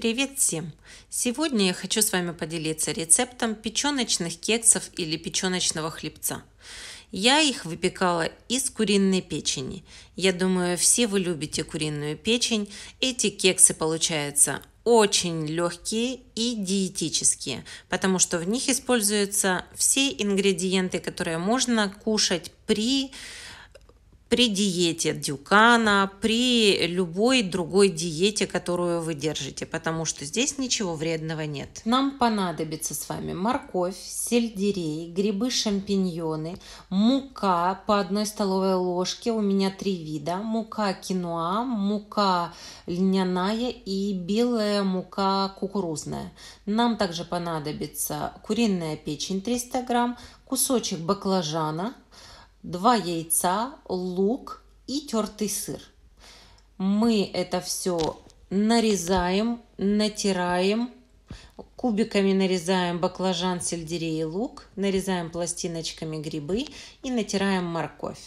Привет всем! Сегодня я хочу с вами поделиться рецептом печеночных кексов или печеночного хлебца. Я их выпекала из куриной печени. Я думаю, все вы любите куриную печень. Эти кексы получаются очень легкие и диетические, потому что в них используются все ингредиенты, которые можно кушать при при диете Дюкана, при любой другой диете, которую вы держите, потому что здесь ничего вредного нет. Нам понадобится с вами морковь, сельдерей, грибы, шампиньоны, мука по одной столовой ложке, у меня три вида, мука киноа, мука льняная и белая мука кукурузная. Нам также понадобится куриная печень 300 грамм, кусочек баклажана, два яйца, лук и тертый сыр. Мы это все нарезаем, натираем, кубиками нарезаем баклажан, сельдерей и лук, нарезаем пластиночками грибы и натираем морковь.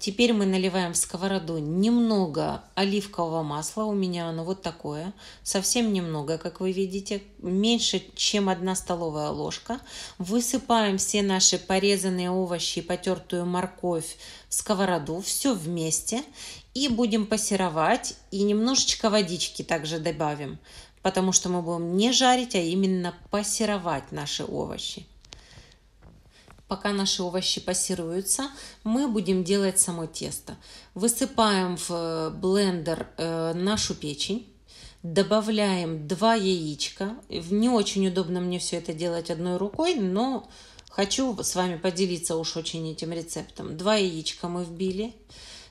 Теперь мы наливаем в сковороду немного оливкового масла, у меня оно вот такое, совсем немного, как вы видите, меньше, чем одна столовая ложка. Высыпаем все наши порезанные овощи, потертую морковь в сковороду, все вместе. И будем пассеровать, и немножечко водички также добавим, потому что мы будем не жарить, а именно пассеровать наши овощи. Пока наши овощи пассируются, мы будем делать само тесто. Высыпаем в э, блендер э, нашу печень добавляем 2 яичка. Не очень удобно мне все это делать одной рукой, но хочу с вами поделиться уж очень этим рецептом. 2 яичка мы вбили.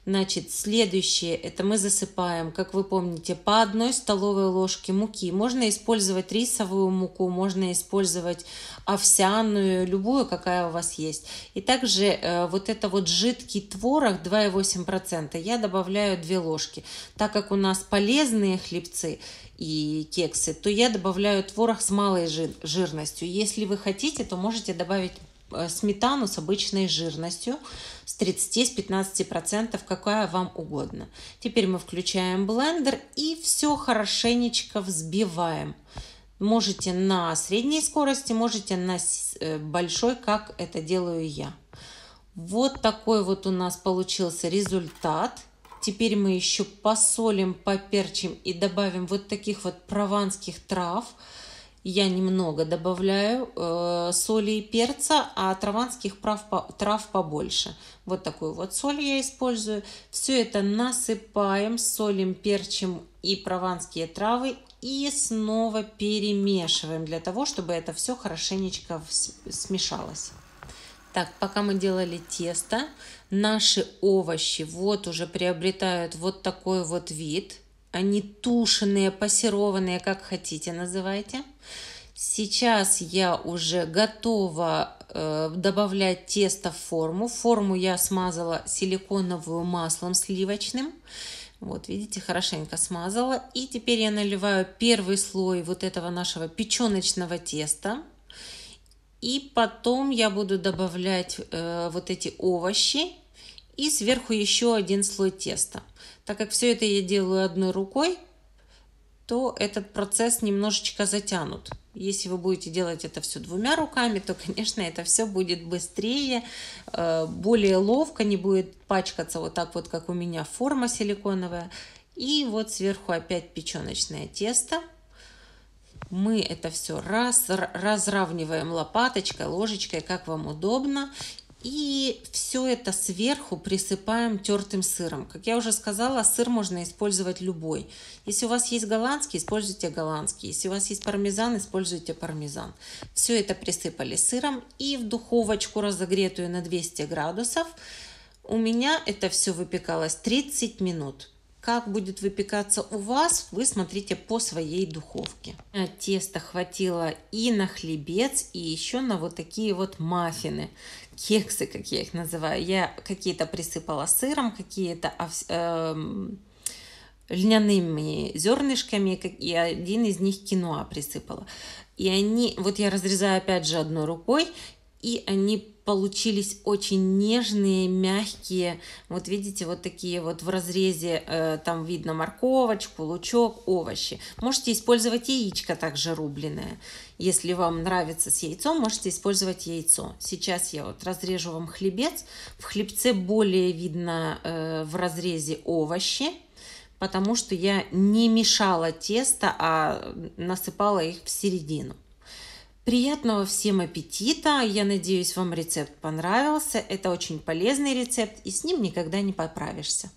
Значит, следующее, это мы засыпаем, как вы помните, по одной столовой ложке муки. Можно использовать рисовую муку, можно использовать овсяную, любую, какая у вас есть. И также э, вот это вот жидкий творог 2,8%, я добавляю 2 ложки. Так как у нас полезные хлебцы, и кексы, то я добавляю творог с малой жирностью. Если вы хотите, то можете добавить Э, сметану с обычной жирностью с 30-15%, с процентов какая вам угодно. Теперь мы включаем блендер и все хорошенечко взбиваем. Можете на средней скорости, можете на э, большой, как это делаю я. Вот такой вот у нас получился результат. Теперь мы еще посолим, поперчим и добавим вот таких вот прованских трав – я немного добавляю э, соли и перца, а траванских трав, трав побольше. Вот такую вот соль я использую. Все это насыпаем, солим, перчим и прованские травы и снова перемешиваем для того, чтобы это все хорошенечко смешалось. Так, пока мы делали тесто, наши овощи вот уже приобретают вот такой вот вид – они тушеные, пассерованные, как хотите называйте. Сейчас я уже готова э, добавлять тесто в форму. Форму я смазала силиконовым маслом сливочным. Вот, видите, хорошенько смазала. И теперь я наливаю первый слой вот этого нашего печеночного теста. И потом я буду добавлять э, вот эти овощи и сверху еще один слой теста. Так как все это я делаю одной рукой, то этот процесс немножечко затянут. Если вы будете делать это все двумя руками, то, конечно, это все будет быстрее, э, более ловко, не будет пачкаться вот так вот, как у меня форма силиконовая. И вот сверху опять печеночное тесто. Мы это все раз, разравниваем лопаточкой, ложечкой, как вам удобно. И все это сверху присыпаем тертым сыром. Как я уже сказала, сыр можно использовать любой. Если у вас есть голландский, используйте голландский. Если у вас есть пармезан, используйте пармезан. Все это присыпали сыром и в духовочку разогретую на 200 градусов. У меня это все выпекалось 30 минут. Как будет выпекаться у вас, вы смотрите по своей духовке. Э, Теста хватило и на хлебец, и еще на вот такие вот маффины, кексы, как я их называю. Я какие-то присыпала сыром, какие-то э, льняными зернышками, и один из них киноа присыпала. И они, вот я разрезаю опять же одной рукой, и они получились очень нежные, мягкие. Вот видите, вот такие вот в разрезе, э, там видно морковочку, лучок, овощи. Можете использовать яичко также рубленное Если вам нравится с яйцом, можете использовать яйцо. Сейчас я вот разрежу вам хлебец. В хлебце более видно э, в разрезе овощи потому что я не мешала тесто, а насыпала их в середину. Приятного всем аппетита! Я надеюсь, вам рецепт понравился. Это очень полезный рецепт, и с ним никогда не поправишься.